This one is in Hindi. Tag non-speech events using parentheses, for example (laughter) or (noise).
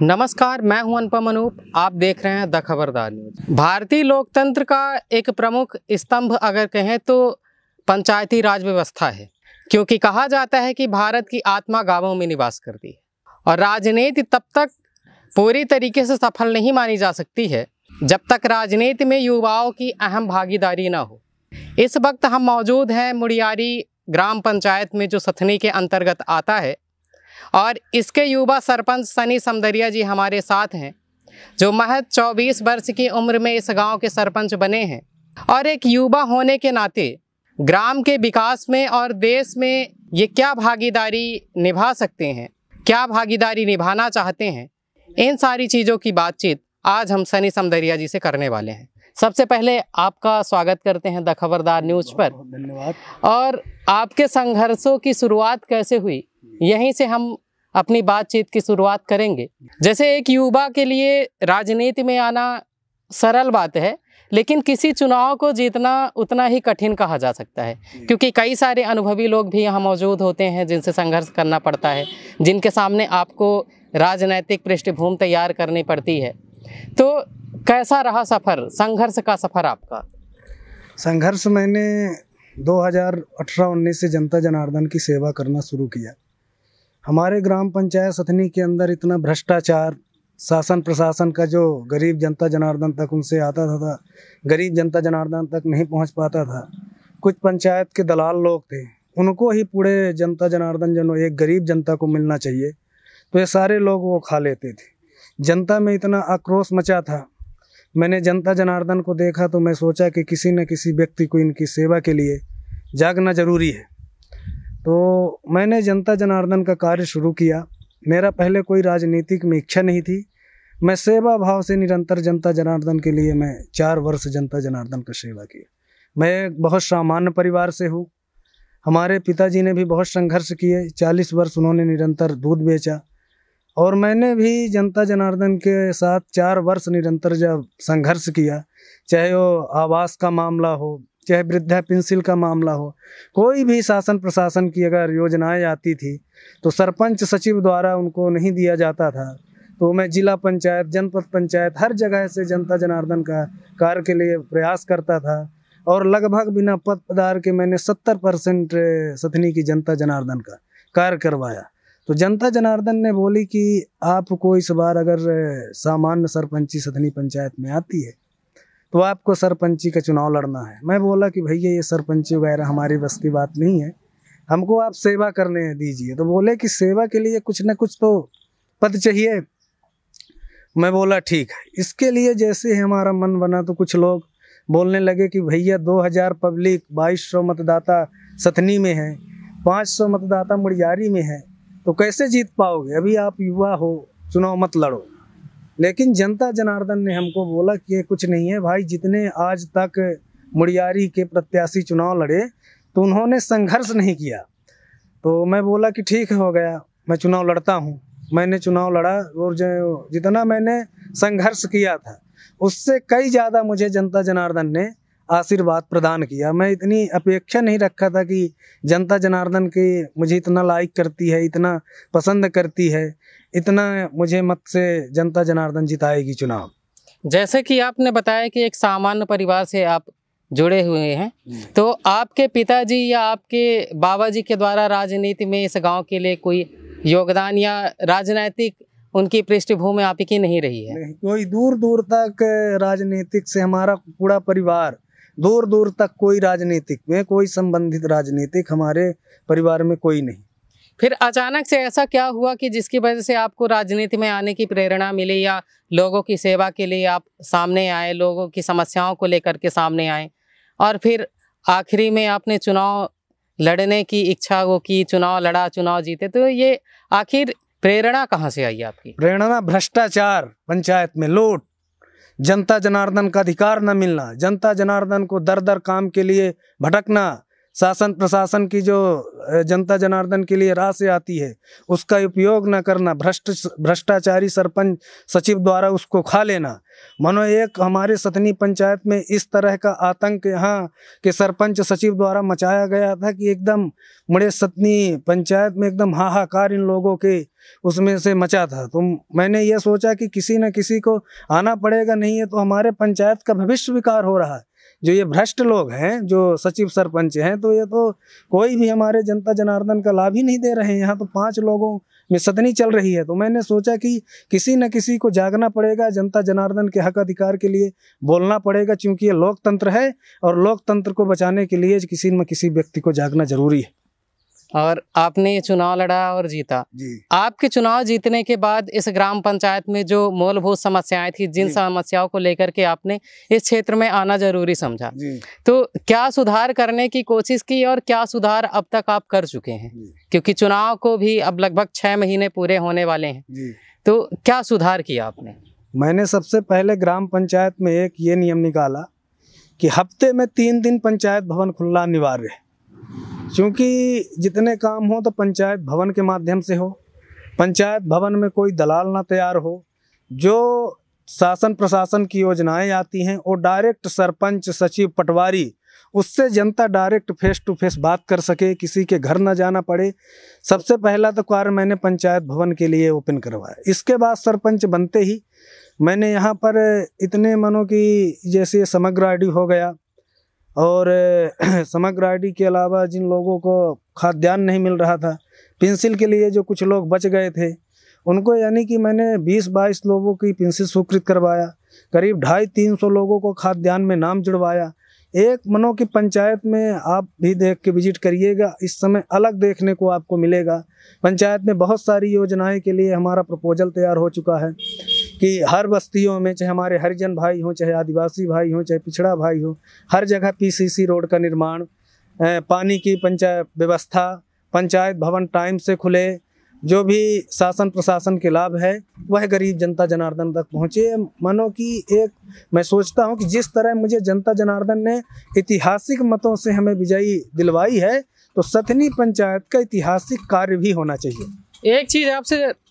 नमस्कार मैं हूं अनुपम अनूप आप देख रहे हैं द खबरदार न्यूज भारतीय लोकतंत्र का एक प्रमुख स्तंभ अगर कहें तो पंचायती राज व्यवस्था है क्योंकि कहा जाता है कि भारत की आत्मा गांवों में निवास करती है और राजनीति तब तक पूरी तरीके से सफल नहीं मानी जा सकती है जब तक राजनीति में युवाओं की अहम भागीदारी ना हो इस वक्त हम मौजूद हैं मुड़ियारी ग्राम पंचायत में जो सथनी के अंतर्गत आता है और इसके युवा सरपंच सनी समदरिया जी हमारे साथ हैं जो महज 24 वर्ष की उम्र में इस गांव के सरपंच बने हैं और एक युवा होने के नाते ग्राम के विकास में और देश में ये क्या भागीदारी निभा सकते हैं क्या भागीदारी निभाना चाहते हैं इन सारी चीज़ों की बातचीत आज हम सनी समदरिया जी से करने वाले हैं सबसे पहले आपका स्वागत करते हैं द खबरदार न्यूज पर धन्यवाद और आपके संघर्षों की शुरुआत कैसे हुई यहीं से हम अपनी बातचीत की शुरुआत करेंगे जैसे एक युवा के लिए राजनीति में आना सरल बात है लेकिन किसी चुनाव को जीतना उतना ही कठिन कहा जा सकता है क्योंकि कई सारे अनुभवी लोग भी यहाँ मौजूद होते हैं जिनसे संघर्ष करना पड़ता है जिनके सामने आपको राजनैतिक पृष्ठभूमि तैयार करनी पड़ती है तो कैसा रहा सफ़र संघर्ष का सफ़र आपका संघर्ष मैंने 2018-19 से जनता जनार्दन की सेवा करना शुरू किया हमारे ग्राम पंचायत सथनी के अंदर इतना भ्रष्टाचार शासन प्रशासन का जो गरीब जनता जनार्दन तक उनसे आता था, था गरीब जनता जनार्दन तक नहीं पहुंच पाता था कुछ पंचायत के दलाल लोग थे उनको ही पूरे जनता जनार्दन जनो एक गरीब जनता को मिलना चाहिए तो ये सारे लोग वो खा लेते थे जनता में इतना आक्रोश मचा था मैंने जनता जनार्दन को देखा तो मैं सोचा कि किसी न किसी व्यक्ति को इनकी सेवा के लिए जागना ज़रूरी है तो मैंने जनता जनार्दन का कार्य शुरू किया मेरा पहले कोई राजनीतिक में इच्छा नहीं थी मैं सेवा भाव से निरंतर जनता जनार्दन के लिए मैं चार वर्ष जनता जनार्दन का सेवा किया मैं बहुत सामान्य परिवार से हूँ हमारे पिताजी ने भी बहुत संघर्ष किए चालीस वर्ष उन्होंने निरंतर दूध बेचा और मैंने भी जनता जनार्दन के साथ चार वर्ष निरंतर जब संघर्ष किया चाहे वो आवास का मामला हो चाहे वृद्धा पेंसिल का मामला हो कोई भी शासन प्रशासन की अगर योजनाएं आती थी तो सरपंच सचिव द्वारा उनको नहीं दिया जाता था तो मैं जिला पंचायत जनपद पंचायत हर जगह से जनता जनार्दन का कार्य के लिए प्रयास करता था और लगभग बिना पद पदार के मैंने सत्तर परसेंट सतनी की जनता जनार्दन का कार्य करवाया तो जनता जनार्दन ने बोली कि आपको इस बार अगर सामान्य सरपंची सतनी पंचायत में आती है तो आपको सरपंची का चुनाव लड़ना है मैं बोला कि भैया ये सरपंची वगैरह हमारी बस की बात नहीं है हमको आप सेवा करने दीजिए तो बोले कि सेवा के लिए कुछ ना कुछ तो पद चाहिए मैं बोला ठीक है इसके लिए जैसे ही हमारा मन बना तो कुछ लोग बोलने लगे कि भैया 2000 पब्लिक 2200 मतदाता सथनी में है 500 मतदाता मुड़ियारी में है तो कैसे जीत पाओगे अभी आप युवा हो चुनाव मत लड़ो लेकिन जनता जनार्दन ने हमको बोला कि कुछ नहीं है भाई जितने आज तक मुड़ियारी के प्रत्याशी चुनाव लड़े तो उन्होंने संघर्ष नहीं किया तो मैं बोला कि ठीक हो गया मैं चुनाव लड़ता हूँ मैंने चुनाव लड़ा और जितना मैंने संघर्ष किया था उससे कई ज़्यादा मुझे जनता जनार्दन ने आशीर्वाद प्रदान किया मैं इतनी अपेक्षा नहीं रखा था कि जनता जनार्दन के मुझे इतना लाइक करती है इतना पसंद करती है इतना मुझे मत से जनता जनार्दन जिताएगी चुनाव जैसे कि आपने बताया कि एक सामान्य परिवार से आप जुड़े हुए हैं हम्म। तो आपके पिताजी या आपके बाबा जी के द्वारा राजनीति में इस गांव के लिए कोई योगदान या राजनैतिक उनकी पृष्ठभूमि आपकी नहीं रही है कोई दूर दूर तक राजनीतिक से हमारा पूरा परिवार दूर दूर तक कोई राजनीतिक में कोई संबंधित राजनीतिक हमारे परिवार में कोई नहीं फिर अचानक से ऐसा क्या हुआ कि जिसकी वजह से आपको राजनीति में आने की प्रेरणा मिली या लोगों की सेवा के लिए आप सामने आए लोगों की समस्याओं को लेकर के सामने आए और फिर आखिरी में आपने चुनाव लड़ने की इच्छा वो की चुनाव लड़ा चुनाव जीते तो ये आखिर प्रेरणा कहाँ से आई आपकी प्रेरणा भ्रष्टाचार पंचायत में लूट जनता जनार्दन का अधिकार न मिलना जनता जनार्दन को दर दर काम के लिए भटकना शासन प्रशासन की जो जनता जनार्दन के लिए राशि आती है उसका उपयोग न करना भ्रष्ट भ्रष्टाचारी सरपंच सचिव द्वारा उसको खा लेना मनो एक हमारे सतनी पंचायत में इस तरह का आतंक यहाँ के सरपंच सचिव द्वारा मचाया गया था कि एकदम मुड़े सतनी पंचायत में एकदम हाहाकार इन लोगों के उसमें से मचा था तो मैंने ये सोचा कि किसी न किसी को आना पड़ेगा नहीं है तो हमारे पंचायत का भविष्य विकार हो रहा है जो ये भ्रष्ट लोग हैं जो सचिव सरपंच हैं तो ये तो कोई भी हमारे जनता जनार्दन का लाभ ही नहीं दे रहे हैं यहाँ तो पाँच लोगों में सदनी चल रही है तो मैंने सोचा कि किसी न किसी को जागना पड़ेगा जनता जनार्दन के हक अधिकार के लिए बोलना पड़ेगा क्योंकि ये लोकतंत्र है और लोकतंत्र को बचाने के लिए किसी न किसी व्यक्ति को जागना जरूरी है और आपने ये चुनाव लड़ा और जीता जी। आपके चुनाव जीतने के बाद इस ग्राम पंचायत में जो मूलभूत समस्याएं थी जिन समस्याओं को लेकर के आपने इस क्षेत्र में आना जरूरी समझा तो क्या सुधार करने की कोशिश की और क्या सुधार अब तक आप कर चुके हैं क्योंकि चुनाव को भी अब लगभग छह महीने पूरे होने वाले हैं तो क्या सुधार किया आपने मैंने सबसे पहले ग्राम पंचायत में एक ये नियम निकाला कि हफ्ते में तीन दिन पंचायत भवन खुलना अनिवार्य है क्योंकि जितने काम हो तो पंचायत भवन के माध्यम से हो पंचायत भवन में कोई दलाल ना तैयार हो जो शासन प्रशासन की योजनाएं आती हैं वो डायरेक्ट सरपंच सचिव पटवारी उससे जनता डायरेक्ट फेस टू फेस बात कर सके किसी के घर ना जाना पड़े सबसे पहला तो कार्य मैंने पंचायत भवन के लिए ओपन करवाया इसके बाद सरपंच बनते ही मैंने यहाँ पर इतने मानो कि जैसे समग्र आईडी हो गया और (clears throat) समग्र आईडी के अलावा जिन लोगों को खाद्यान्न नहीं मिल रहा था पेंसिल के लिए जो कुछ लोग बच गए थे उनको यानी कि मैंने 20-22 लोगों की पेंसिल स्वीकृत करवाया करीब ढाई तीन सौ लोगों को खाद्यान्न में नाम जुड़वाया एक मनो की पंचायत में आप भी देख के विजिट करिएगा इस समय अलग देखने को आपको मिलेगा पंचायत में बहुत सारी योजनाएं के लिए हमारा प्रपोजल तैयार हो चुका है कि हर बस्तियों में चाहे हमारे हरिजन भाई हों चाहे आदिवासी भाई हों चाहे पिछड़ा भाई हो हर जगह पीसीसी रोड का निर्माण पानी की पंचायत व्यवस्था पंचायत भवन टाइम से खुले जो भी शासन प्रशासन के लाभ है वह गरीब जनता जनार्दन तक पहुँचे मनो की एक मैं सोचता हूँ कि जिस तरह मुझे जनता जनार्दन ने ऐतिहासिक मतों से हमें विजयी दिलवाई है तो सथनी पंचायत का ऐतिहासिक कार्य भी होना चाहिए एक चीज़ आपसे